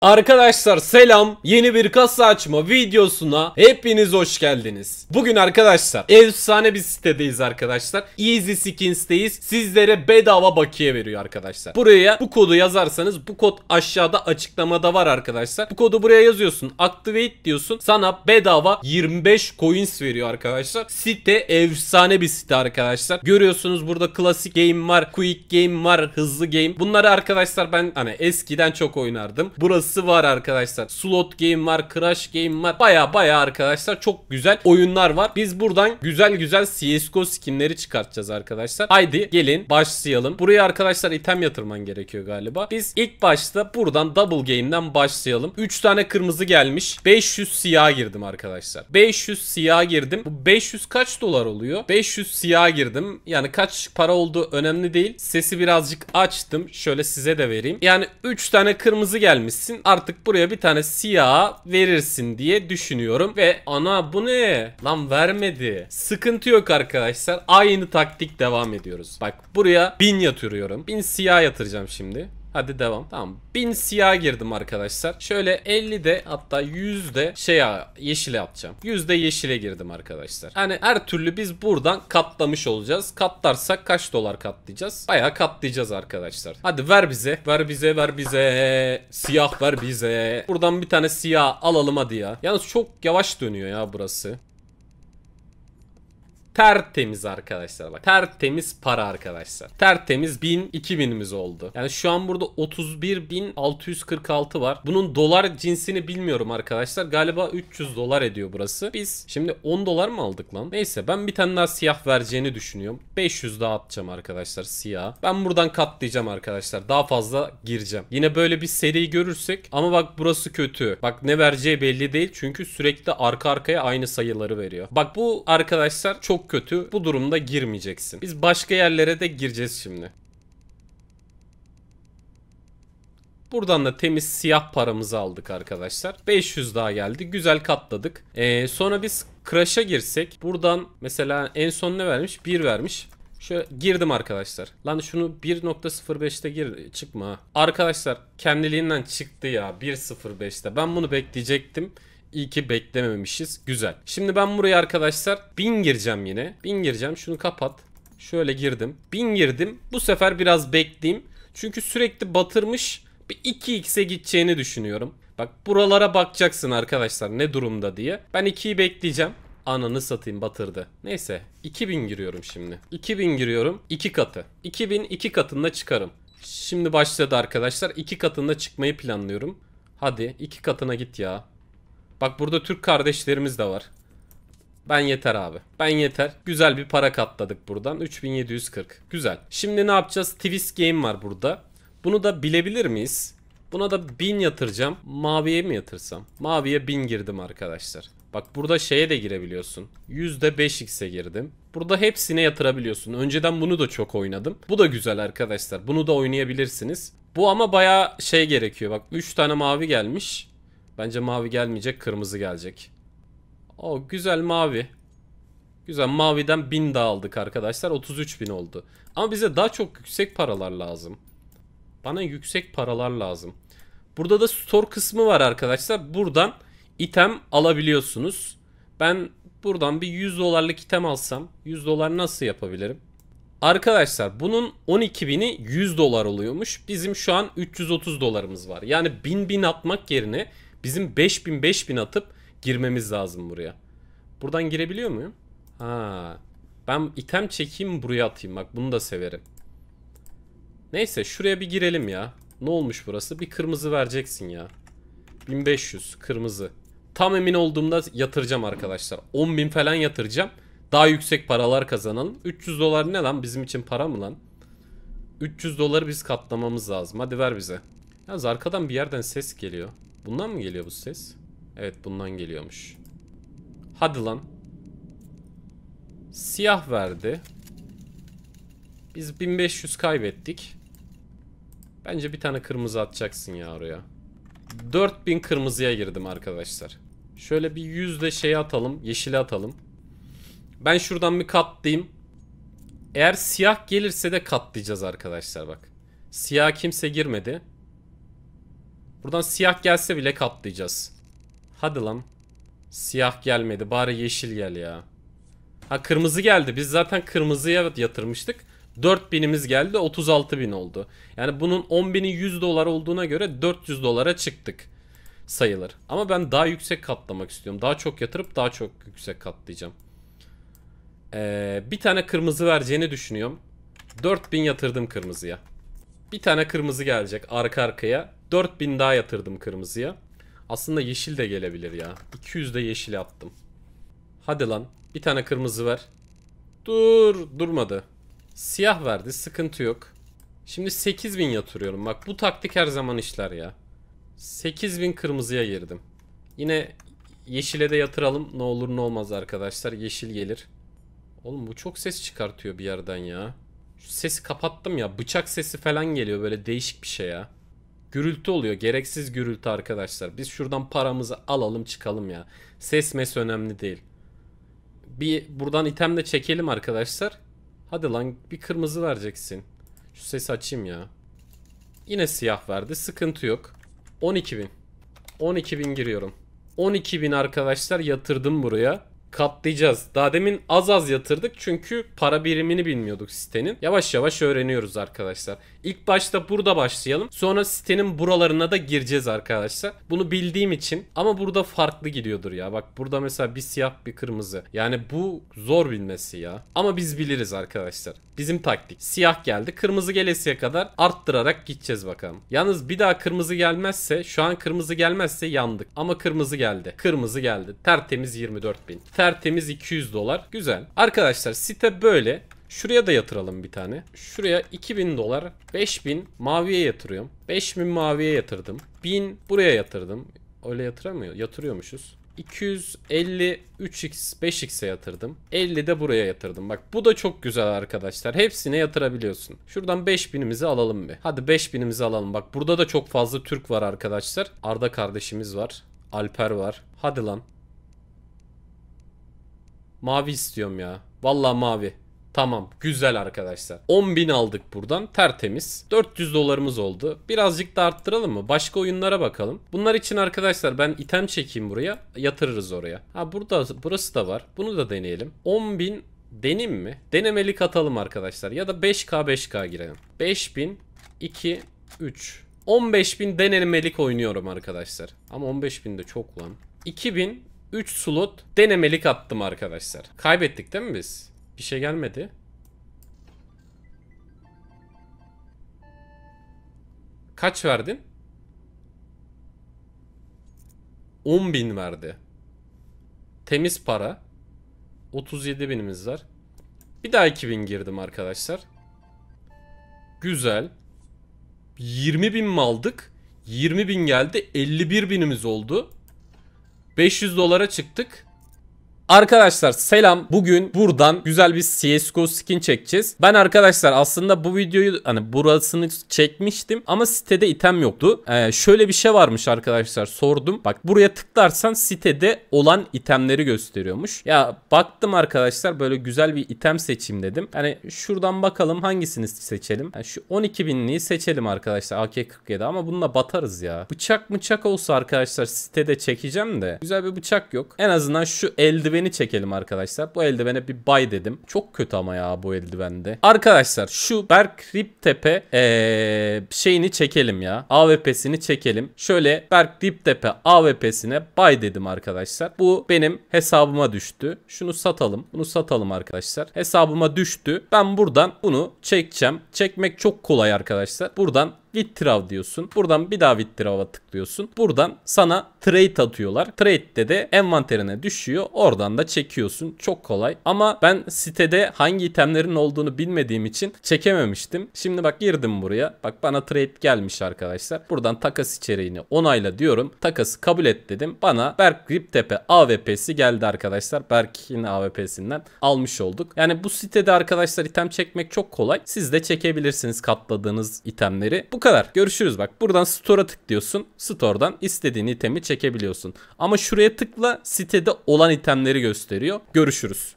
Arkadaşlar selam yeni bir kasa açma videosuna hepiniz hoş geldiniz. Bugün arkadaşlar efsane bir sitedeyiz arkadaşlar. Easy Skins'teyiz. Sizlere bedava bakiye veriyor arkadaşlar. Buraya bu kodu yazarsanız bu kod aşağıda açıklamada var arkadaşlar. Bu kodu buraya yazıyorsun. Activate diyorsun. Sana bedava 25 coins veriyor arkadaşlar. Site efsane bir site arkadaşlar. Görüyorsunuz burada klasik game var, quick game var, hızlı game. Bunları arkadaşlar ben hani eskiden çok oynardım. Burası Yarısı var arkadaşlar. Slot game var, crash game var. Baya baya arkadaşlar çok güzel oyunlar var. Biz buradan güzel güzel CSGO skinleri çıkartacağız arkadaşlar. Haydi gelin başlayalım. Buraya arkadaşlar item yatırman gerekiyor galiba. Biz ilk başta buradan double game'den başlayalım. 3 tane kırmızı gelmiş. 500 siyah girdim arkadaşlar. 500 siyah girdim. Bu 500 kaç dolar oluyor? 500 siyah girdim. Yani kaç para olduğu önemli değil. Sesi birazcık açtım. Şöyle size de vereyim. Yani 3 tane kırmızı gelmişsin kesin artık buraya bir tane siyah verirsin diye düşünüyorum. Ve ana bu ne? Lan vermedi. Sıkıntı yok arkadaşlar. Aynı taktik devam ediyoruz. Bak buraya bin yatırıyorum. Bin siyah yatıracağım şimdi. Hadi devam. Tamam. 1000 siyah girdim arkadaşlar. Şöyle 50 de hatta 100 de şey yeşile yapacağım. 100 de yeşile girdim arkadaşlar. Yani her türlü biz buradan katlamış olacağız. Katlarsak kaç dolar katlayacağız? Bayağı katlayacağız arkadaşlar. Hadi ver bize. Ver bize ver bize. Siyah ver bize. Buradan bir tane siyah alalım hadi ya. Yalnız çok yavaş dönüyor ya burası. Tertemiz arkadaşlar bak. Tertemiz para arkadaşlar. Tertemiz 1000 2000'imiz oldu. Yani şu an burada 31.646 var. Bunun dolar cinsini bilmiyorum arkadaşlar. Galiba 300 dolar ediyor burası. Biz şimdi 10 dolar mı aldık lan? Neyse ben bir tane daha siyah vereceğini düşünüyorum. 500 daha atacağım arkadaşlar siyah. Ben buradan katlayacağım arkadaşlar. Daha fazla gireceğim. Yine böyle bir seri görürsek ama bak burası kötü. Bak ne vereceği belli değil. Çünkü sürekli arka arkaya aynı sayıları veriyor. Bak bu arkadaşlar çok çok kötü. Bu durumda girmeyeceksin. Biz başka yerlere de gireceğiz şimdi. Buradan da temiz siyah paramızı aldık arkadaşlar. 500 daha geldi. Güzel katladık. Ee, sonra biz Crash'a girsek. Buradan mesela en son ne vermiş? 1 vermiş. Şöyle girdim arkadaşlar. Lan şunu 1.05'te gir çıkma. Arkadaşlar kendiliğinden çıktı ya 1.05'te. Ben bunu bekleyecektim. İyi ki beklememişiz. Güzel. Şimdi ben buraya arkadaşlar bin gireceğim yine. bin gireceğim. Şunu kapat. Şöyle girdim. bin girdim. Bu sefer biraz bekleyeyim. Çünkü sürekli batırmış bir 2x'e gideceğini düşünüyorum. Bak buralara bakacaksın arkadaşlar ne durumda diye. Ben 2'yi bekleyeceğim. Ananı satayım batırdı. Neyse 2000 giriyorum şimdi. 2000 giriyorum 2 katı. 2000 2 katında çıkarım. Şimdi başladı arkadaşlar. 2 katında çıkmayı planlıyorum. Hadi 2 katına git ya. Bak burada Türk kardeşlerimiz de var. Ben yeter abi. Ben yeter. Güzel bir para katladık buradan. 3740. Güzel. Şimdi ne yapacağız? Twist game var burada. Bunu da bilebilir miyiz? Buna da 1000 yatıracağım. Maviye mi yatırsam? Maviye 1000 girdim arkadaşlar. Bak burada şeye de girebiliyorsun. %5x'e girdim. Burada hepsine yatırabiliyorsun. Önceden bunu da çok oynadım. Bu da güzel arkadaşlar. Bunu da oynayabilirsiniz. Bu ama baya şey gerekiyor. Bak 3 tane mavi gelmiş. Bence mavi gelmeyecek kırmızı gelecek. O güzel mavi. Güzel maviden 1000 daha aldık arkadaşlar 33.000 oldu. Ama bize daha çok yüksek paralar lazım. Bana yüksek paralar lazım. Burada da store kısmı var arkadaşlar. Buradan item alabiliyorsunuz. Ben buradan bir 100 dolarlık item alsam 100 dolar nasıl yapabilirim? Arkadaşlar bunun 12.000'i 100 dolar oluyormuş. Bizim şu an 330 dolarımız var. Yani 1000 bin atmak yerine Bizim 5000 5000 atıp girmemiz lazım buraya. Buradan girebiliyor muyum? Ha. Ben item çekeyim buraya atayım. Bak bunu da severim. Neyse şuraya bir girelim ya. Ne olmuş burası? Bir kırmızı vereceksin ya. 1500 kırmızı. Tam emin olduğumda yatıracağım arkadaşlar. 10.000 falan yatıracağım. Daha yüksek paralar kazanalım. 300 dolar ne lan? Bizim için para mı lan? 300 doları biz katlamamız lazım. Hadi ver bize. Yalnız arkadan bir yerden ses geliyor. Bundan mı geliyor bu ses? Evet bundan geliyormuş. Hadi lan. Siyah verdi. Biz 1500 kaybettik. Bence bir tane kırmızı atacaksın ya oraya. 4000 kırmızıya girdim arkadaşlar. Şöyle bir yüzde şey atalım. yeşili atalım. Ben şuradan bir katlayayım. Eğer siyah gelirse de katlayacağız arkadaşlar bak. Siyah kimse girmedi. Buradan siyah gelse bile katlayacağız. Hadi lan. Siyah gelmedi. Bari yeşil gel ya. Ha kırmızı geldi. Biz zaten kırmızıya yatırmıştık. 4000'imiz geldi 36.000 oldu. Yani bunun 10.000'i 100 dolar olduğuna göre 400 dolara çıktık sayılır. Ama ben daha yüksek katlamak istiyorum. Daha çok yatırıp daha çok yüksek katlayacağım. Ee, bir tane kırmızı vereceğini düşünüyorum. 4000 yatırdım kırmızıya. Bir tane kırmızı gelecek arka arkaya. 4000 daha yatırdım kırmızıya. Aslında yeşil de gelebilir ya. 200 de yeşil attım. Hadi lan. Bir tane kırmızı ver. Dur. Durmadı. Siyah verdi. Sıkıntı yok. Şimdi 8000 yatırıyorum. Bak bu taktik her zaman işler ya. 8000 kırmızıya girdim. Yine yeşile de yatıralım. Ne olur ne olmaz arkadaşlar. Yeşil gelir. Oğlum bu çok ses çıkartıyor bir yerden ya sesi kapattım ya. Bıçak sesi falan geliyor böyle değişik bir şey ya. Gürültü oluyor. Gereksiz gürültü arkadaşlar. Biz şuradan paramızı alalım çıkalım ya. Ses mes önemli değil. Bir buradan item de çekelim arkadaşlar. Hadi lan bir kırmızı vereceksin. Şu sesi açayım ya. Yine siyah verdi. Sıkıntı yok. 12.000. 12.000 giriyorum. 12.000 arkadaşlar yatırdım buraya katlayacağız. Daha demin az az yatırdık çünkü para birimini bilmiyorduk sitenin. Yavaş yavaş öğreniyoruz arkadaşlar. İlk başta burada başlayalım. Sonra sitenin buralarına da gireceğiz arkadaşlar. Bunu bildiğim için ama burada farklı gidiyordur ya. Bak burada mesela bir siyah bir kırmızı. Yani bu zor bilmesi ya. Ama biz biliriz arkadaşlar. Bizim taktik. Siyah geldi. Kırmızı gelesiye kadar arttırarak gideceğiz bakalım. Yalnız bir daha kırmızı gelmezse şu an kırmızı gelmezse yandık. Ama kırmızı geldi. Kırmızı geldi. Tertemiz 24 bin. Ter tertemiz 200 dolar. Güzel. Arkadaşlar site böyle. Şuraya da yatıralım bir tane. Şuraya 2000 dolar 5000 maviye yatırıyorum. 5000 maviye yatırdım. 1000 buraya yatırdım. Öyle yatıramıyor. Yatırıyormuşuz. 250 3x 5x'e yatırdım. 50 de buraya yatırdım. Bak bu da çok güzel arkadaşlar. Hepsine yatırabiliyorsun. Şuradan 5000'imizi alalım bir. Hadi 5000'imizi alalım. Bak burada da çok fazla Türk var arkadaşlar. Arda kardeşimiz var. Alper var. Hadi lan. Mavi istiyorum ya. Valla mavi. Tamam güzel arkadaşlar. 10.000 aldık buradan tertemiz. 400 dolarımız oldu. Birazcık da arttıralım mı? Başka oyunlara bakalım. Bunlar için arkadaşlar ben item çekeyim buraya. Yatırırız oraya. Ha burada burası da var. Bunu da deneyelim. 10.000 denim mi? Denemelik atalım arkadaşlar. Ya da 5K 5K girelim. 5000 2 3 15.000 denemelik oynuyorum arkadaşlar. Ama 15.000 de çok lan. 2000 3 slot denemelik attım arkadaşlar. Kaybettik değil mi biz? Bir şey gelmedi. Kaç verdin? 10 bin verdi. Temiz para. 37 binimiz var. Bir daha 2000 girdim arkadaşlar. Güzel. 20 bin mi aldık? 20 bin geldi. 51 binimiz oldu. 500 dolara çıktık. Arkadaşlar selam. Bugün buradan güzel bir CSGO skin çekeceğiz. Ben arkadaşlar aslında bu videoyu hani burasını çekmiştim ama sitede item yoktu. Ee, şöyle bir şey varmış arkadaşlar sordum. Bak buraya tıklarsan sitede olan itemleri gösteriyormuş. Ya baktım arkadaşlar böyle güzel bir item seçeyim dedim. Hani şuradan bakalım hangisini seçelim. Yani şu 12 binliği seçelim arkadaşlar AK-47 ama bununla batarız ya. Bıçak bıçak olsa arkadaşlar sitede çekeceğim de güzel bir bıçak yok. En azından şu eldiven eldiveni çekelim arkadaşlar. Bu eldivene bir bay dedim. Çok kötü ama ya bu eldivende. Arkadaşlar şu Berk Riptepe ee, şeyini çekelim ya. AWP'sini çekelim. Şöyle Berk Riptepe AWP'sine bay dedim arkadaşlar. Bu benim hesabıma düştü. Şunu satalım. Bunu satalım arkadaşlar. Hesabıma düştü. Ben buradan bunu çekeceğim. Çekmek çok kolay arkadaşlar. Buradan withdraw diyorsun. Buradan bir daha withdraw'a tıklıyorsun. Buradan sana trade atıyorlar. Trade'de de envanterine düşüyor. Oradan da çekiyorsun. Çok kolay. Ama ben sitede hangi itemlerin olduğunu bilmediğim için çekememiştim. Şimdi bak girdim buraya. Bak bana trade gelmiş arkadaşlar. Buradan takas içeriğini onayla diyorum. Takası kabul et dedim. Bana Berk Griptep'e AWP'si geldi arkadaşlar. Berk'in AWP'sinden almış olduk. Yani bu sitede arkadaşlar item çekmek çok kolay. Siz de çekebilirsiniz katladığınız itemleri. Bu bu kadar. Görüşürüz bak. Buradan store'a tıklıyorsun. Store'dan istediğin itemi çekebiliyorsun. Ama şuraya tıkla sitede olan itemleri gösteriyor. Görüşürüz.